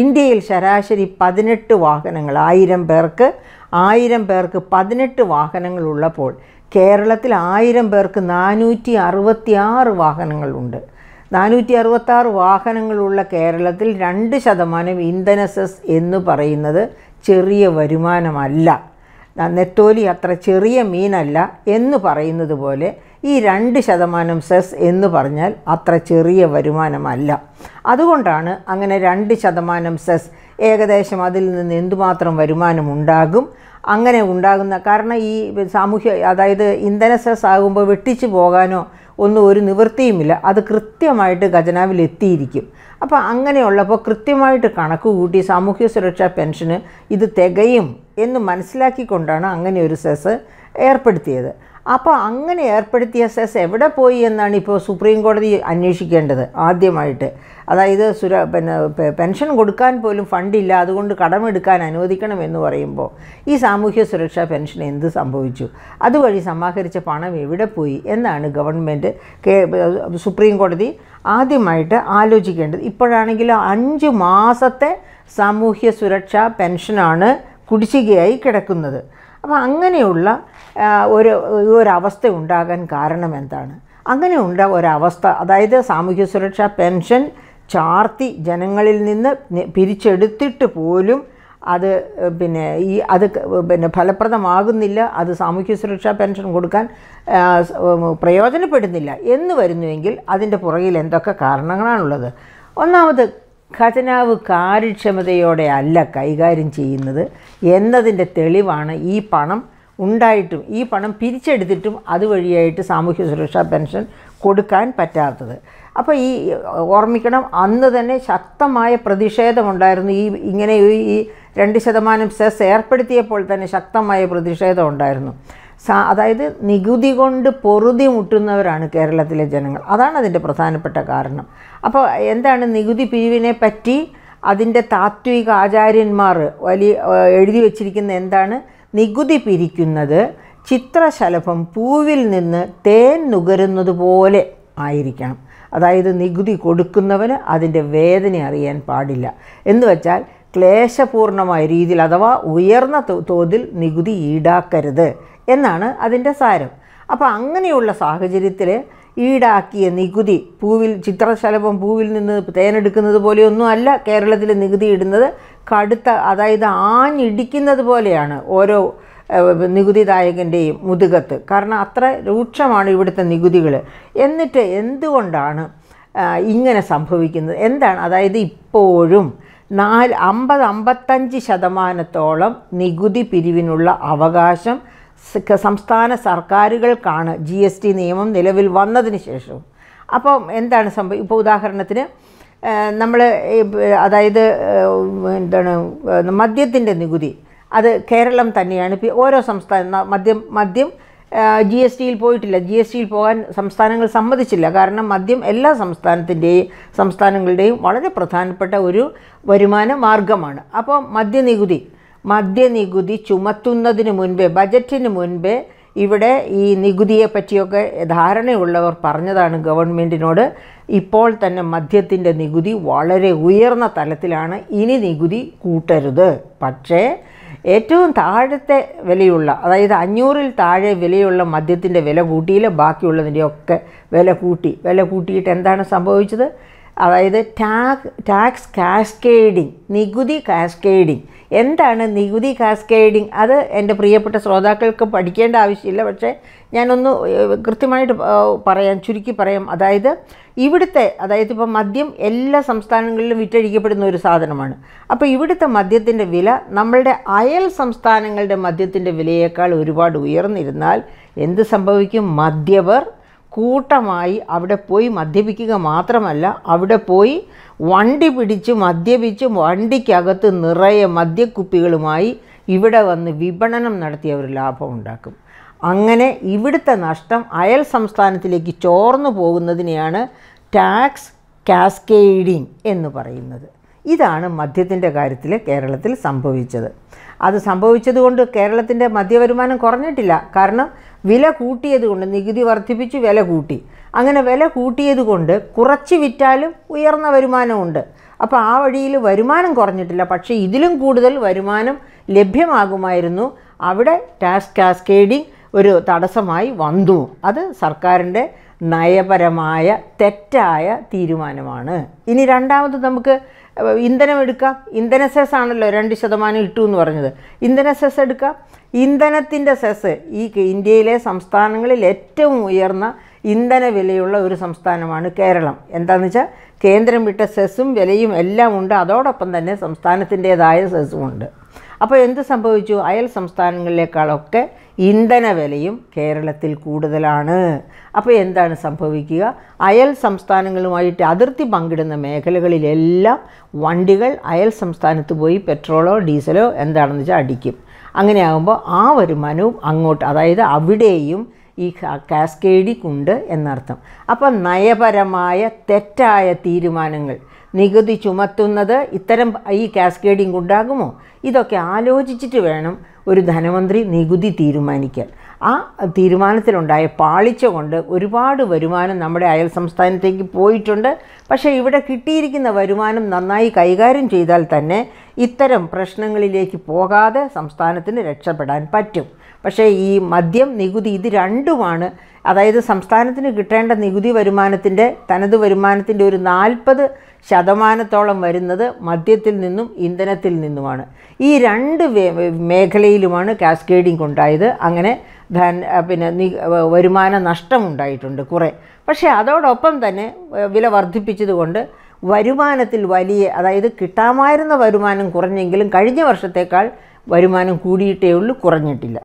ഇന്ത്യയിൽ ശരാശരി പതിനെട്ട് വാഹനങ്ങൾ ആയിരം പേർക്ക് ആയിരം പേർക്ക് പതിനെട്ട് വാഹനങ്ങൾ ഉള്ളപ്പോൾ കേരളത്തിൽ ആയിരം പേർക്ക് നാനൂറ്റി അറുപത്തിയാറ് വാഹനങ്ങളുണ്ട് നാനൂറ്റി അറുപത്താറ് വാഹനങ്ങളുള്ള കേരളത്തിൽ രണ്ട് ശതമാനം ഇന്ധന സെസ് എന്ന് പറയുന്നത് ചെറിയ വരുമാനമല്ല നെത്തോലി അത്ര ചെറിയ മീനല്ല എന്ന് പറയുന്നത് പോലെ ഈ രണ്ട് ശതമാനം സെസ് എന്ന് പറഞ്ഞാൽ അത്ര ചെറിയ വരുമാനമല്ല അതുകൊണ്ടാണ് അങ്ങനെ രണ്ട് ശതമാനം സെസ് ഏകദേശം അതിൽ നിന്ന് എന്തുമാത്രം വരുമാനം ഉണ്ടാകും അങ്ങനെ ഉണ്ടാകുന്ന കാരണം ഈ സാമൂഹ്യ അതായത് ഇന്ധന സെസ് ആകുമ്പോൾ വെട്ടിച്ചു പോകാനോ ഒന്നും ഒരു നിവൃത്തിയുമില്ല അത് കൃത്യമായിട്ട് ഖജനാവിൽ എത്തിയിരിക്കും അപ്പോൾ അങ്ങനെയുള്ളപ്പോൾ കൃത്യമായിട്ട് കണക്ക് കൂട്ടി സാമൂഹ്യ സുരക്ഷാ പെൻഷന് ഇത് തികയും എന്ന് മനസ്സിലാക്കിക്കൊണ്ടാണ് അങ്ങനെ ഒരു സെസ് ഏർപ്പെടുത്തിയത് അപ്പോൾ അങ്ങനെ ഏർപ്പെടുത്തിയ സെസ് എവിടെ പോയി എന്നാണ് ഇപ്പോൾ സുപ്രീം കോടതി അന്വേഷിക്കേണ്ടത് ആദ്യമായിട്ട് അതായത് സുര പിന്നെ പെൻഷൻ കൊടുക്കാൻ പോലും ഫണ്ടില്ല അതുകൊണ്ട് കടമെടുക്കാൻ അനുവദിക്കണം എന്ന് പറയുമ്പോൾ ഈ സാമൂഹ്യ സുരക്ഷാ പെൻഷൻ എന്ത് സംഭവിച്ചു അതുവഴി സമാഹരിച്ച പണം എവിടെ പോയി എന്നാണ് ഗവൺമെൻറ് സുപ്രീം കോടതി ആദ്യമായിട്ട് ആലോചിക്കേണ്ടത് ഇപ്പോഴാണെങ്കിൽ അഞ്ച് മാസത്തെ സാമൂഹ്യ സുരക്ഷാ പെൻഷനാണ് കുടിശ്ശികയായി കിടക്കുന്നത് അപ്പോൾ അങ്ങനെയുള്ള ഒരു ഒരവസ്ഥ ഉണ്ടാകാൻ കാരണം എന്താണ് അങ്ങനെ ഉണ്ട ഒരവസ്ഥ അതായത് സാമൂഹ്യ സുരക്ഷാ പെൻഷൻ ചാർത്തി ജനങ്ങളിൽ നിന്ന് പിരിച്ചെടുത്തിട്ട് പോലും അത് പിന്നെ ഈ അത് പിന്നെ ഫലപ്രദമാകുന്നില്ല അത് സാമൂഹ്യ സുരക്ഷാ പെൻഷൻ കൊടുക്കാൻ പ്രയോജനപ്പെടുന്നില്ല എന്ന് വരുന്നുവെങ്കിൽ അതിൻ്റെ പുറകിൽ എന്തൊക്കെ കാരണങ്ങളാണുള്ളത് ഒന്നാമത് ഖജനാവ് കാര്യക്ഷമതയോടെ അല്ല കൈകാര്യം ചെയ്യുന്നത് എന്നതിൻ്റെ തെളിവാണ് ഈ പണം ഉണ്ടായിട്ടും ഈ പണം പിരിച്ചെടുത്തിട്ടും അതുവഴിയായിട്ട് സാമൂഹ്യ സുരക്ഷാ പെൻഷൻ കൊടുക്കാൻ പറ്റാത്തത് അപ്പോൾ ഈ ഓർമ്മിക്കണം അന്ന് തന്നെ ശക്തമായ പ്രതിഷേധമുണ്ടായിരുന്നു ഈ ഇങ്ങനെ ഈ രണ്ട് ശതമാനം സെസ് ഏർപ്പെടുത്തിയപ്പോൾ തന്നെ ശക്തമായ പ്രതിഷേധമുണ്ടായിരുന്നു ഉണ്ടായിരുന്നു അതായത് നികുതി കൊണ്ട് പൊറുതി മുട്ടുന്നവരാണ് കേരളത്തിലെ ജനങ്ങൾ അതാണ് അതിൻ്റെ പ്രധാനപ്പെട്ട കാരണം അപ്പോൾ എന്താണ് നികുതി പിരിവിനെ പറ്റി അതിൻ്റെ താത്വിക ആചാര്യന്മാർ വലിയ എഴുതി വച്ചിരിക്കുന്ന എന്താണ് നികുതി പിരിക്കുന്നത് ചിത്രശലഭം പൂവിൽ നിന്ന് തേൻ നുകരുന്നത് പോലെ ആയിരിക്കണം അതായത് നികുതി കൊടുക്കുന്നവന് അതിൻ്റെ വേദന അറിയാൻ പാടില്ല എന്ന് വെച്ചാൽ ക്ലേശപൂർണമായ രീതിയിൽ അഥവാ ഉയർന്ന തോതിൽ നികുതി ഈടാക്കരുത് എന്നാണ് അതിൻ്റെ സാരം അപ്പോൾ അങ്ങനെയുള്ള സാഹചര്യത്തിൽ ഈടാക്കിയ നികുതി പൂവിൽ ചിത്രശലഭം പൂവിൽ നിന്ന് തേനെടുക്കുന്നത് പോലെയൊന്നും അല്ല കേരളത്തിൽ നികുതി ഇടുന്നത് കടുത്ത അതായത് ആഞ്ഞിടിക്കുന്നത് പോലെയാണ് ഓരോ നികുതിദായകൻ്റെയും മുതുകത്ത് കാരണം അത്ര രൂക്ഷമാണ് ഇവിടുത്തെ നികുതികൾ എന്നിട്ട് എന്തുകൊണ്ടാണ് ഇങ്ങനെ സംഭവിക്കുന്നത് എന്താണ് അതായത് ഇപ്പോഴും നാല് അമ്പത് അമ്പത്തഞ്ച് ശതമാനത്തോളം നികുതി പിരിവിനുള്ള അവകാശം സംസ്ഥാന സർക്കാരുകൾക്കാണ് ജി എസ് ടി നിയമം നിലവിൽ വന്നതിന് ശേഷം അപ്പം എന്താണ് സംഭവം ഇപ്പോൾ ഉദാഹരണത്തിന് നമ്മൾ അതായത് എന്താണ് മദ്യത്തിൻ്റെ നികുതി അത് കേരളം തന്നെയാണ് ഓരോ സംസ്ഥാന മദ്യം മദ്യം ജി എസ് ടിയിൽ പോയിട്ടില്ല ജി എസ് ടിയിൽ പോകാൻ സംസ്ഥാനങ്ങൾ സമ്മതിച്ചില്ല കാരണം മദ്യം എല്ലാ സംസ്ഥാനത്തിൻ്റെയും സംസ്ഥാനങ്ങളുടെയും വളരെ പ്രധാനപ്പെട്ട ഒരു വരുമാന മാർഗമാണ് അപ്പോൾ മദ്യനികുതി മദ്യനികുതി ചുമത്തുന്നതിന് മുൻപേ ബജറ്റിന് മുൻപേ ഇവിടെ ഈ നികുതിയെ പറ്റിയൊക്കെ ധാരണയുള്ളവർ പറഞ്ഞതാണ് ഗവൺമെൻറ്റിനോട് ഇപ്പോൾ തന്നെ മദ്യത്തിൻ്റെ നികുതി വളരെ ഉയർന്ന തലത്തിലാണ് ഇനി നികുതി കൂട്ടരുത് പക്ഷേ ഏറ്റവും താഴത്തെ വിലയുള്ള അതായത് അഞ്ഞൂറിൽ താഴെ വിലയുള്ള മദ്യത്തിൻ്റെ വില കൂട്ടിയില്ല ബാക്കിയുള്ളതിൻ്റെയൊക്കെ വില കൂട്ടി വില കൂട്ടിയിട്ട് എന്താണ് സംഭവിച്ചത് അതായത് ടാക് ടാക്സ് കാസ്കേഡിങ് നികുതി കാസ്കേഡിങ് എന്താണ് നികുതി കാസ്കേഡിങ് അത് എൻ്റെ പ്രിയപ്പെട്ട ശ്രോതാക്കൾക്ക് പഠിക്കേണ്ട ആവശ്യമില്ല പക്ഷേ ഞാനൊന്ന് കൃത്യമായിട്ട് പറയാം ചുരുക്കി പറയാം അതായത് ഇവിടുത്തെ അതായത് ഇപ്പോൾ മദ്യം എല്ലാ സംസ്ഥാനങ്ങളിലും വിറ്റഴിക്കപ്പെടുന്ന ഒരു സാധനമാണ് അപ്പോൾ ഇവിടുത്തെ മദ്യത്തിൻ്റെ വില നമ്മളുടെ അയൽ സംസ്ഥാനങ്ങളുടെ മദ്യത്തിൻ്റെ വിലയേക്കാൾ ഒരുപാട് ഉയർന്നിരുന്നാൽ എന്ത് സംഭവിക്കും മദ്യവർ കൂട്ടമായി അവിടെ പോയി മദ്യപിക്കുക മാത്രമല്ല അവിടെ പോയി വണ്ടി പിടിച്ച് മദ്യപിച്ച് വണ്ടിക്കകത്ത് നിറയെ മദ്യക്കുപ്പികളുമായി ഇവിടെ വന്ന് വിപണനം നടത്തി അവർ ലാഭം ഉണ്ടാക്കും അങ്ങനെ ഇവിടുത്തെ നഷ്ടം അയൽ സംസ്ഥാനത്തിലേക്ക് ചോർന്നു പോകുന്നതിനെയാണ് ടാക്സ് കാസ്കേഡിങ് എന്ന് പറയുന്നത് ഇതാണ് മദ്യത്തിൻ്റെ കാര്യത്തിൽ കേരളത്തിൽ സംഭവിച്ചത് അത് സംഭവിച്ചതുകൊണ്ട് കേരളത്തിൻ്റെ മദ്യവരുമാനം കുറഞ്ഞിട്ടില്ല കാരണം വില കൊണ്ട് നികുതി വർദ്ധിപ്പിച്ച് വില കൂട്ടി അങ്ങനെ വില കൊണ്ട് കുറച്ച് വിറ്റാലും ഉയർന്ന വരുമാനമുണ്ട് അപ്പോൾ ആ വഴിയിൽ വരുമാനം കുറഞ്ഞിട്ടില്ല പക്ഷേ ഇതിലും കൂടുതൽ വരുമാനം ലഭ്യമാകുമായിരുന്നു അവിടെ ടാക്സ് കാസ്കേഡിങ് ഒരു തടസ്സമായി വന്നു അത് സർക്കാരിൻ്റെ നയപരമായ തെറ്റായ തീരുമാനമാണ് ഇനി രണ്ടാമത് നമുക്ക് ഇന്ധനം എടുക്കാം ഇന്ധന സെസ് ആണല്ലോ രണ്ട് ശതമാനം ഇട്ടു എന്ന് പറഞ്ഞത് ഇന്ധന സെസ് എടുക്കാം ഇന്ധനത്തിൻ്റെ സെസ് ഈ ഇന്ത്യയിലെ സംസ്ഥാനങ്ങളിൽ ഏറ്റവും ഉയർന്ന ഇന്ധന വിലയുള്ള ഒരു സംസ്ഥാനമാണ് കേരളം എന്താണെന്ന് വെച്ചാൽ കേന്ദ്രം വിട്ട സെസ്സും വിലയും എല്ലാം ഉണ്ട് അതോടൊപ്പം തന്നെ സംസ്ഥാനത്തിൻ്റേതായ സെസ്സും ഉണ്ട് അപ്പോൾ എന്ത് സംഭവിച്ചു അയൽ സംസ്ഥാനങ്ങളിലേക്കാളൊക്കെ ഇന്ധന വിലയും കേരളത്തിൽ കൂടുതലാണ് അപ്പോൾ എന്താണ് സംഭവിക്കുക അയൽ സംസ്ഥാനങ്ങളുമായിട്ട് അതിർത്തി പങ്കിടുന്ന മേഖലകളിലെല്ലാം വണ്ടികൾ അയൽ സംസ്ഥാനത്ത് പോയി പെട്രോളോ ഡീസലോ എന്താണെന്ന് വെച്ചാൽ അടിക്കും അങ്ങനെയാകുമ്പോൾ ആ വരുമാനവും അങ്ങോട്ട് അതായത് അവിടെയും ഈ കാസ്കേഡി എന്നർത്ഥം അപ്പം നയപരമായ തെറ്റായ തീരുമാനങ്ങൾ നികുതി ചുമത്തുന്നത് ഇത്തരം ഈ കാസ്കേഡിംഗ് ഉണ്ടാകുമോ ഇതൊക്കെ ആലോചിച്ചിട്ട് വേണം ഒരു ധനമന്ത്രി നികുതി തീരുമാനിക്കാൻ ആ തീരുമാനത്തിലുണ്ടായ പാളിച്ച കൊണ്ട് ഒരുപാട് വരുമാനം നമ്മുടെ അയൽ സംസ്ഥാനത്തേക്ക് പോയിട്ടുണ്ട് പക്ഷേ ഇവിടെ കിട്ടിയിരിക്കുന്ന വരുമാനം നന്നായി കൈകാര്യം ചെയ്താൽ തന്നെ ഇത്തരം പ്രശ്നങ്ങളിലേക്ക് പോകാതെ സംസ്ഥാനത്തിന് രക്ഷപ്പെടാൻ പറ്റും പക്ഷേ ഈ മദ്യം നികുതി ഇത് രണ്ടുമാണ് അതായത് സംസ്ഥാനത്തിന് കിട്ടേണ്ട നികുതി വരുമാനത്തിൻ്റെ തനത് വരുമാനത്തിൻ്റെ ഒരു നാൽപ്പത് ശതമാനത്തോളം വരുന്നത് മദ്യത്തിൽ നിന്നും ഇന്ധനത്തിൽ നിന്നുമാണ് ഈ രണ്ട് മേഖലയിലുമാണ് കാസ്കേഡിംഗ് ഉണ്ടായത് അങ്ങനെ ധൻ പിന്നെ വരുമാന നഷ്ടമുണ്ടായിട്ടുണ്ട് കുറേ പക്ഷേ അതോടൊപ്പം തന്നെ വില വർദ്ധിപ്പിച്ചതുകൊണ്ട് വരുമാനത്തിൽ വലിയ അതായത് കിട്ടാമായിരുന്ന വരുമാനം കുറഞ്ഞെങ്കിലും കഴിഞ്ഞ വർഷത്തേക്കാൾ വരുമാനം കൂടിയിട്ടേ ഉള്ളൂ കുറഞ്ഞിട്ടില്ല